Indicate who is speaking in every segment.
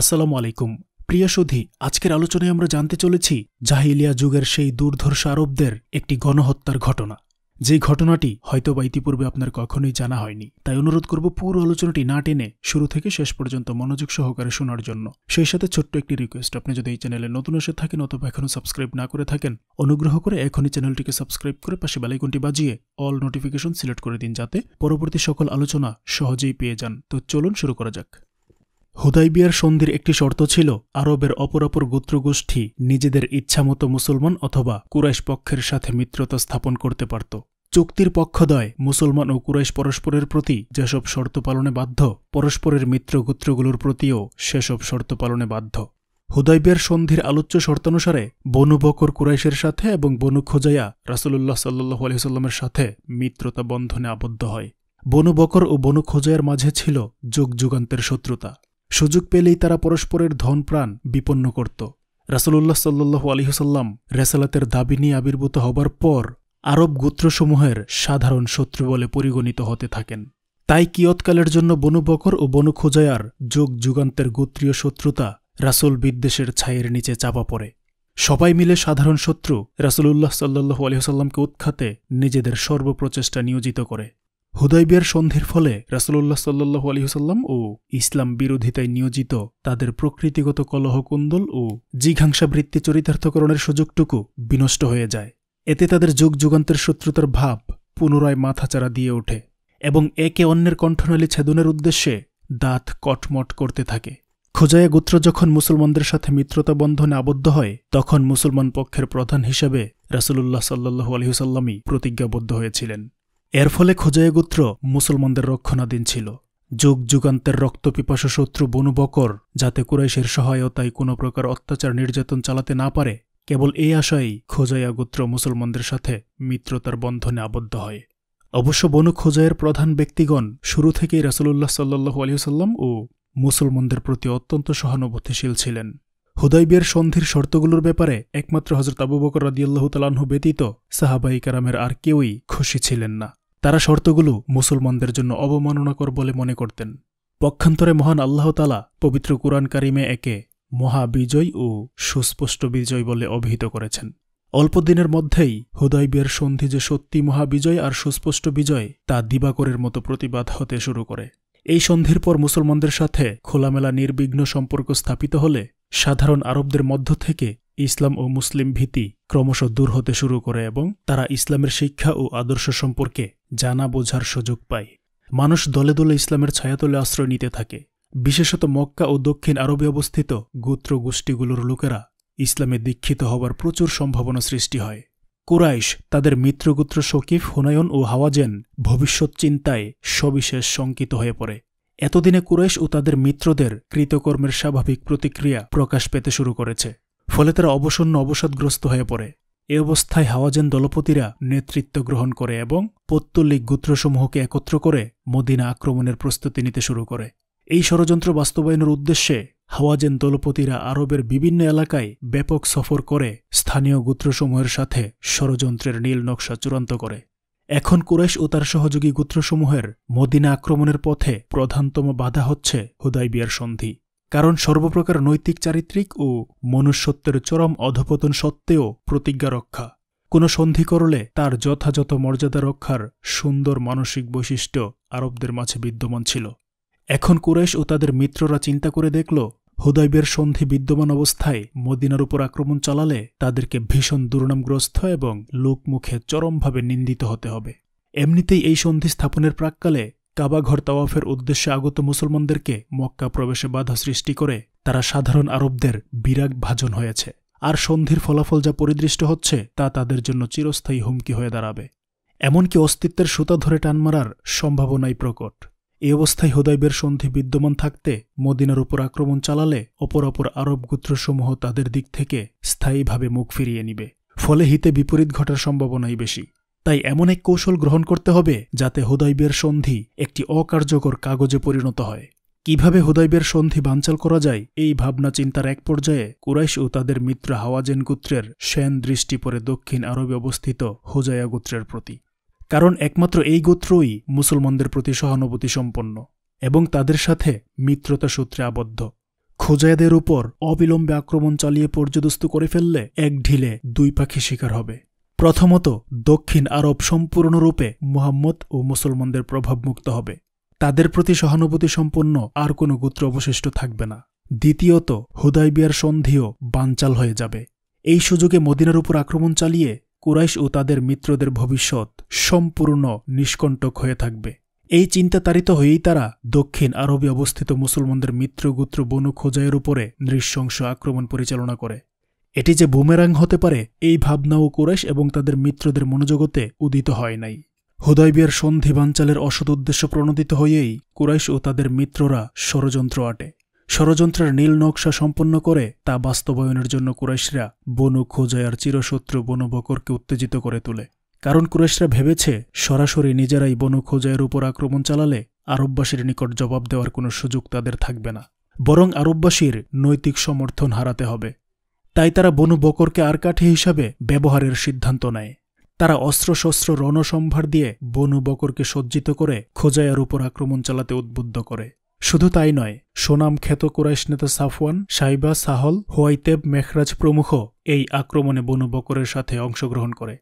Speaker 1: আসসালামু আলাইকুম প্রিয় সুধি আজকের আলোচনায় আমরা জানতে চলেছি জাহিলিয়া যুগের সেই দুর্ধর্ষ আরবদের একটি গণহত্যার ঘটনা যে ঘটনাটি হয়তো বা ইতিপূর্বে আপনার কখনোই জানা হয়নি তাই অনুরোধ করব পুরো আলোচনাটি না টেনে শুরু থেকে শেষ পর্যন্ত মনোযোগ সহকারে শোনার জন্য সেই সাথে ছোট্ট একটি রিকোয়েস্ট আপনি যদি এই চ্যানেলে নতুন এসে থাকেন অথবা এখনও সাবস্ক্রাইব না করে থাকেন অনুগ্রহ করে এখনই চ্যানেলটিকে সাবস্ক্রাইব করে পাশে বেলাইকনটি বাজিয়ে অল নোটিফিকেশন সিলেক্ট করে দিন যাতে পরবর্তী সকল আলোচনা সহজেই পেয়ে যান তো চলুন শুরু করা যাক হুদাইবিয়ার সন্ধির একটি শর্ত ছিল আরবের অপরাপর গোত্রগোষ্ঠী নিজেদের ইচ্ছামতো মুসলমান অথবা কুরাইশ পক্ষের সাথে মিত্রতা স্থাপন করতে পারত চুক্তির পক্ষদয় মুসলমান ও কুরাইশ পরস্পরের প্রতি যেসব শর্ত পালনে বাধ্য পরস্পরের মিত্র গোত্রগুলোর প্রতিও সেসব শর্ত পালনে বাধ্য হুদাইবিয়ার সন্ধির আলোচ্য শর্তানুসারে বনু বকর কুরাইশের সাথে এবং বনু খোজাইয়া রাসুল্লাহ সাল্লু আলহিহাল্লামের সাথে মিত্রতা বন্ধনে আবদ্ধ হয় বনু বকর ও বনু খোজাইয়ার মাঝে ছিল যুগ যুগান্তের শত্রুতা সুযোগ পেলেই তারা পরস্পরের ধন প্রাণ বিপন্ন করত রাসুল্লাহ সাল্লু আলহিহসাল্লাম রেসালাতের দাবি নিয়ে আবির্ভূত হবার পর আরব গোত্রসমূহের সাধারণ শত্রু বলে পরিগণিত হতে থাকেন তাই কিয়ৎকালের জন্য বনুবকর ও বনু খোজায়ার যোগ যুগান্তের গোত্রীয় শত্রুতা রাসুল বিদ্বেষের ছায়ের নিচে চাপা পড়ে সবাই মিলে সাধারণ শত্রু রাসুলুল্লাহ সাল্লু আলহিহসাল্লামকে উৎখাতে নিজেদের সর্বপ্রচেষ্টা নিয়োজিত করে হুদাইবিয়ার সন্ধির ফলে রাসুল্লাহ সাল্লু আলহিহসাল্লাম ও ইসলাম বিরোধিতায় নিয়োজিত তাদের প্রকৃতিগত কলহকুন্দল ও জিঘাংসা বৃত্তি চরিতার্থকরণের সুযোগটুকু বিনষ্ট হয়ে যায় এতে তাদের যুগ যুগান্তের শত্রুতার ভাব পুনরায় মাথাচারা দিয়ে ওঠে এবং একে অন্যের কণ্ঠনালী ছেদনের উদ্দেশ্যে দাঁত কটমট করতে থাকে খোজায়া গোত্র যখন মুসলমানদের সাথে মিত্রতা বন্ধনে আবদ্ধ হয় তখন মুসলমান পক্ষের প্রধান হিসাবে রাসুল্লাহ সাল্লু আলহিহসাল্লামই প্রতিজ্ঞাবদ্ধ হয়েছিলেন এর ফলে খোজাইয়া গোত্র মুসলমানদের রক্ষণাধীন ছিল যুগ যুগান্তের রক্তপিপাস শত্রু বনু বকর যাতে কুরাইশের সহায়তায় কোনো প্রকার অত্যাচার নির্যাতন চালাতে না পারে কেবল এই আশায় খোজাইয়া গোত্র মুসলমানদের সাথে মিত্রতার বন্ধনে আবদ্ধ হয় অবশ্য বনু খোজায়ের প্রধান ব্যক্তিগণ শুরু থেকেই রাসুল্লাহ সাল্লু আলিয়াল্লাম ও মুসলমানদের প্রতি অত্যন্ত সহানুভূতিশীল ছিলেন হুদাইবিয়ার সন্ধির শর্তগুলোর ব্যাপারে একমাত্র হজরত আবু বকর রাদিয়াল্লাহ তালাহু ব্যতীত সাহাবাই কারামের আর কেউই খুশি ছিলেন না তারা শর্তগুলো মুসলমানদের জন্য অবমাননাকর বলে মনে করতেন পক্ষান্তরে মহান আল্লাহ তালা পবিত্র কুরআন কারিমে একে মহাবিজয় ও সুস্পষ্ট বিজয় বলে অভিহিত করেছেন অল্পদিনের মধ্যেই হুদয়বিয়ার সন্ধি যে সত্যি মহাবিজয় আর সুস্পষ্ট বিজয় তা দিবাকরের মতো প্রতিবাদ হতে শুরু করে এই সন্ধির পর মুসলমানদের সাথে খোলামেলা নির্বিঘ্ন সম্পর্ক স্থাপিত হলে সাধারণ আরবদের মধ্য থেকে ইসলাম ও মুসলিম ভীতি ক্রমশ দূর হতে শুরু করে এবং তারা ইসলামের শিক্ষা ও আদর্শ সম্পর্কে জানা বোঝার সুযোগ পায় মানুষ দলে দলে ইসলামের ছায়াতলে আশ্রয় নিতে থাকে বিশেষত মক্কা ও দক্ষিণ আরবে অবস্থিত গোত্র গোষ্ঠীগুলোর লোকেরা ইসলামে দীক্ষিত হবার প্রচুর সম্ভাবনা সৃষ্টি হয় কুরাইশ তাদের মিত্রগোত্র শকিফ হুনায়ন ও হাওয়াজেন ভবিষ্যৎ চিন্তায় সবিশেষ শঙ্কিত হয়ে পড়ে এতদিনে কুরাইশ ও তাদের মিত্রদের কৃতকর্মের স্বাভাবিক প্রতিক্রিয়া প্রকাশ পেতে শুরু করেছে ফলে তারা অবসন্ন অবসাদগ্রস্ত হয়ে পড়ে এ অবস্থায় হাওয়াজেন দলপতিরা নেতৃত্ব গ্রহণ করে এবং পত্তলিক গোত্রসমূহকে একত্র করে মদিনা আক্রমণের প্রস্তুতি নিতে শুরু করে এই ষড়যন্ত্র বাস্তবায়নের উদ্দেশ্যে হাওয়াজেন দলপতিরা আরবের বিভিন্ন এলাকায় ব্যাপক সফর করে স্থানীয় গোত্রসমূহের সাথে ষড়যন্ত্রের নীল নকশা চূড়ান্ত করে এখন কুরাইশ ও তার সহযোগী গোত্রসমূহের মদিনা আক্রমণের পথে প্রধানতম বাধা হচ্ছে হুদাইবিয়ার সন্ধি কারণ সর্বপ্রকার নৈতিক চারিত্রিক ও মনুষ্যত্বের চরম অধপতন সত্ত্বেও প্রতিজ্ঞা রক্ষা কোনো সন্ধি করলে তার যথাযথ মর্যাদা রক্ষার সুন্দর মানসিক বৈশিষ্ট্য আরবদের মাঝে বিদ্যমান ছিল এখন কুরেশ ও তাদের মিত্ররা চিন্তা করে দেখল হুদাইবের সন্ধি বিদ্যমান অবস্থায় মদিনার উপর আক্রমণ চালালে তাদেরকে ভীষণ দুর্নামগ্রস্ত এবং লোকমুখে চরমভাবে নিন্দিত হতে হবে এমনিতেই এই সন্ধি স্থাপনের প্রাককালে কাবাঘর তাওয়াফের উদ্দেশ্যে আগত মুসলমানদেরকে মক্কা প্রবেশে বাধা সৃষ্টি করে তারা সাধারণ আরবদের বিরাগ ভাজন হয়েছে আর সন্ধির ফলাফল যা পরিদৃষ্ট হচ্ছে তা তাদের জন্য চিরস্থায়ী হুমকি হয়ে দাঁড়াবে এমনকি অস্তিত্বের সুতা ধরে টান মারার সম্ভাবনাই প্রকট এ অবস্থায় হোদাইবের সন্ধি বিদ্যমান থাকতে মদিনার উপর আক্রমণ চালালে অপর অপর আরব গোত্রসমূহ তাদের দিক থেকে স্থায়ীভাবে মুখ ফিরিয়ে নিবে ফলে হিতে বিপরীত ঘটার সম্ভাবনাই বেশি তাই এমন এক কৌশল গ্রহণ করতে হবে যাতে হুদয়বের সন্ধি একটি অকার্যকর কাগজে পরিণত হয় কিভাবে হুদয়বের সন্ধি বানচাল করা যায় এই ভাবনা চিন্তার এক পর্যায়ে কুরাইশ ও তাদের মিত্র হাওয়াজেন গোত্রের সেন দৃষ্টি পড়ে দক্ষিণ আরবে অবস্থিত হোজায়া গোত্রের প্রতি কারণ একমাত্র এই গোত্রই মুসলমানদের প্রতি সহানুভূতি সম্পন্ন এবং তাদের সাথে মিত্রতা সূত্রে আবদ্ধ খোজায়াদের উপর অবিলম্বে আক্রমণ চালিয়ে পর্যদস্ত করে ফেললে এক ঢিলে দুই পাখি শিকার হবে প্রথমত দক্ষিণ আরব সম্পূর্ণরূপে মুহাম্মদ ও মুসলমানদের প্রভাবমুক্ত হবে তাদের প্রতি সহানুভূতি সম্পন্ন আর কোনো গোত্র অবশিষ্ট থাকবে না দ্বিতীয়ত হুদাইবিয়ার সন্ধিও বানচাল হয়ে যাবে এই সুযোগে মদিনার উপর আক্রমণ চালিয়ে কুরাইশ ও তাদের মিত্রদের ভবিষ্যৎ সম্পূর্ণ নিষ্কণ্টক হয়ে থাকবে এই চিন্তা তাড়িত হয়েই তারা দক্ষিণ আরবে অবস্থিত মুসলমানদের মিত্রগুত্র বনু খোঁজাইয়ের উপরে নৃশংস আক্রমণ পরিচালনা করে এটি যে বুমেরাং হতে পারে এই ভাবনাও কুরেশ এবং তাদের মিত্রদের মনোজগতে উদিত হয় নাই হুদয়বিয়ার সন্ধি বাঞ্চালের অসৎ উদ্দেশ্য প্রণোদিত হয়েই কুরাইশ ও তাদের মিত্ররা ষড়যন্ত্র আটে ষড়যন্ত্রের নীল নকশা সম্পন্ন করে তা বাস্তবায়নের জন্য কুরাইশরা বনু খোজয়ার চিরশত্রু বনু বকরকে উত্তেজিত করে তোলে কারণ কুরাইশরা ভেবেছে সরাসরি নিজেরাই বনু খোজয়ের উপর আক্রমণ চালালে আরববাসীর নিকট জবাব দেওয়ার কোনো সুযোগ তাদের থাকবে না বরং আরববাসীর নৈতিক সমর্থন হারাতে হবে তাই তারা বনু বকরকে আরকাঠি হিসাবে ব্যবহারের সিদ্ধান্ত নেয় তারা অস্ত্রশস্ত্র রণসম্ভার দিয়ে বনু বকরকে সজ্জিত করে খোজায়ার উপর আক্রমণ চালাতে উদ্বুদ্ধ করে শুধু তাই নয় সোনাম খ্যাত কোরাইশ নেতা সাফওয়ান সাইবা সাহল হোয়াইতেব মেখরাজ প্রমুখ এই আক্রমণে বনু বকরের সাথে অংশগ্রহণ করে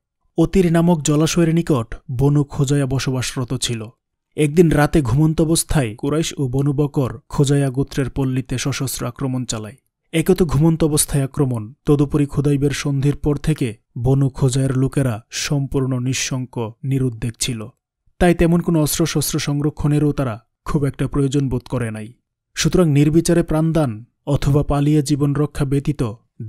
Speaker 1: অতির নামক জলাশয়ের নিকট বনু খোজায়া বসবাসরত ছিল একদিন রাতে ঘুমন্ত অবস্থায় কুরাইশ ও বনু বকর খোজায়া গোত্রের পল্লীতে সশস্ত্র আক্রমণ চালায় একত ঘুমন্ত অবস্থায় আক্রমণ তদুপরি খোদাইবের সন্ধির পর থেকে বনু খোজায়ের লোকেরা সম্পূর্ণ নিঃশঙ্ক নিরুদ্বেগ ছিল তাই তেমন কোনো অস্ত্রশস্ত্র সংরক্ষণেরও তারা খুব একটা প্রয়োজন বোধ করে নাই সুতরাং নির্বিচারে প্রাণদান অথবা পালিয়ে জীবন রক্ষা ব্যতীত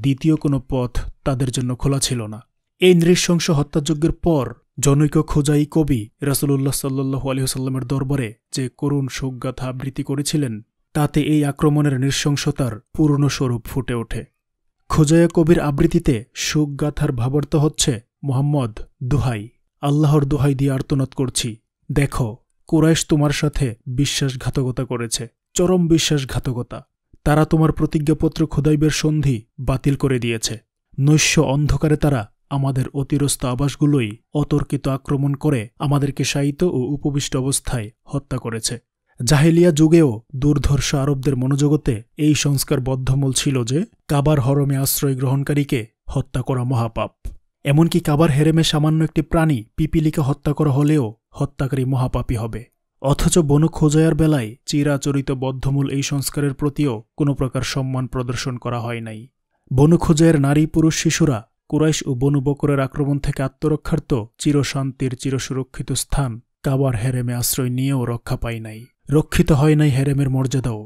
Speaker 1: দ্বিতীয় কোনো পথ তাদের জন্য খোলা ছিল না এই নৃশংস হত্যাযজ্ঞের পর জনৈক খোজাই কবি রাসুলুল্লাহ সাল্লু আলহিহসাল্লামের দরবারে যে করুণ শোকগাথা আবৃত্তি করেছিলেন তাতে এই আক্রমণের নৃশংসতার পূর্ণ স্বরূপ ফুটে ওঠে খোজায়া কবির আবৃত্তিতে শোকগাথার ভাবর্ত হচ্ছে মোহাম্মদ দুহাই আল্লাহর দুহাই দিয়ে আর্তনাদ করছি দেখো কুরাইশ তোমার সাথে বিশ্বাসঘাতকতা করেছে চরম বিশ্বাসঘাতকতা তারা তোমার প্রতিজ্ঞাপত্র খোদাইবের সন্ধি বাতিল করে দিয়েছে নৈশ্য অন্ধকারে তারা আমাদের অতিরস্ত আবাসগুলোই অতর্কিত আক্রমণ করে আমাদেরকে সায়িত ও উপবিষ্ট অবস্থায় হত্যা করেছে জাহেলিয়া যুগেও দুর্ধর্ষ আরবদের মনোজগতে এই সংস্কার বদ্ধমূল ছিল যে কাবার হরমে আশ্রয় গ্রহণকারীকে হত্যা করা মহাপাপ এমনকি কাবার হেরেমে সামান্য একটি প্রাণী পিপিলিকে হত্যা করা হলেও হত্যাকারী মহাপাপী হবে অথচ বন খোজায়ার বেলায় চিরাচরিত বদ্ধমূল এই সংস্কারের প্রতিও কোনো প্রকার সম্মান প্রদর্শন করা হয় নাই বন খোজায়ের নারী পুরুষ শিশুরা কুরাইশ ও বনু বকরের আক্রমণ থেকে আত্মরক্ষার্থ চিরশান্তির চিরসুরক্ষিত স্থান কাবার হেরেমে আশ্রয় নিয়েও রক্ষা পায় নাই রক্ষিত হয় নাই হেরেমের মর্যাদাও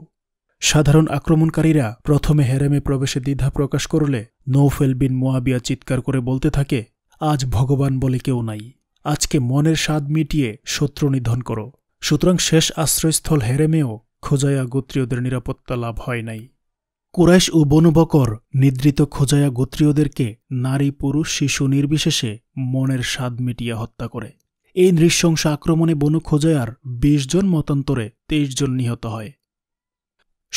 Speaker 1: সাধারণ আক্রমণকারীরা প্রথমে হেরেমে প্রবেশে দ্বিধা প্রকাশ করলে নৌফেল বিন মোয়াবিয়া চিৎকার করে বলতে থাকে আজ ভগবান বলে কেউ নাই আজকে মনের স্বাদ মিটিয়ে শত্রু নিধন করো সুতরাং শেষ আশ্রয়স্থল হেরেমেও খোজায়া গোত্রীয়দের নিরাপত্তা লাভ হয় নাই কুরাইশ ও বনুবকর নিদ্রিত খোজায়া গোত্রীয়দেরকে নারী পুরুষ শিশু নির্বিশেষে মনের স্বাদ মিটিয়ে হত্যা করে এই নৃশংস আক্রমণে বনু খোজায়ার বিশ জন মতান্তরে তেইশ জন নিহত হয়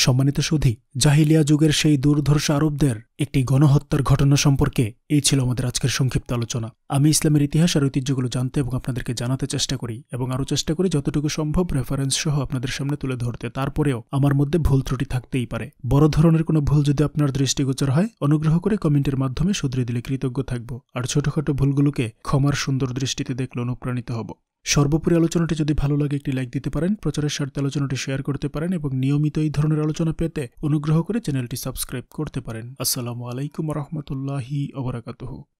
Speaker 1: সম্মানিত সুধী জাহিলিয়া যুগের সেই দুর্ধর্ষ আরবদের একটি গণহত্যার ঘটনা সম্পর্কে এই ছিল আমাদের আজকের সংক্ষিপ্ত আলোচনা আমি ইসলামের ইতিহাস আর ঐতিহ্যগুলো জানতে এবং আপনাদেরকে জানাতে চেষ্টা করি এবং আরও চেষ্টা করি যতটুকু সম্ভব রেফারেন্স সহ আপনাদের সামনে তুলে ধরতে তারপরেও আমার মধ্যে ভুল ত্রুটি থাকতেই পারে বড় ধরনের কোনো ভুল যদি আপনার দৃষ্টিগোচর হয় অনুগ্রহ করে কমেন্টের মাধ্যমে শুধরে দিলে কৃতজ্ঞ থাকবো আর ছোটখাটো ভুলগুলোকে ক্ষমার সুন্দর দৃষ্টিতে দেখলে অনুপ্রাণিত হব সর্বোপরি আলোচনাটি যদি ভালো লাগে একটি লাইক দিতে পারেন প্রচারের স্বার্থে আলোচনাটি শেয়ার করতে পারেন এবং নিয়মিত এই ধরনের আলোচনা পেতে অনুগ্রহ করে চ্যানেলটি সাবস্ক্রাইব করতে পারেন আসসালামু আলাইকুম রহমতুল্লাহি অবরাকাতহ